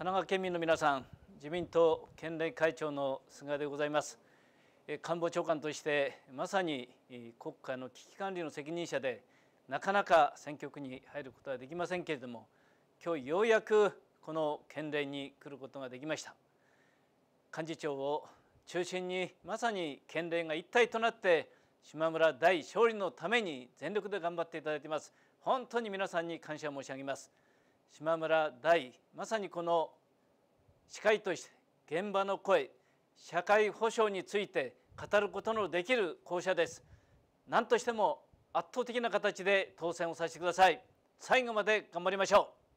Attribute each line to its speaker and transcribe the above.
Speaker 1: 神奈川県民の皆さん自民党県連会長の菅でございます官房長官としてまさに国会の危機管理の責任者でなかなか選挙区に入ることはできませんけれども今日ようやくこの県連に来ることができました幹事長を中心にまさに県連が一体となって島村大勝利のために全力で頑張っていただいています本当に皆さんに感謝申し上げます島村大まさにこの司会として現場の声社会保障について語ることのできる校舎です何としても圧倒的な形で当選をさせてください最後まで頑張りましょう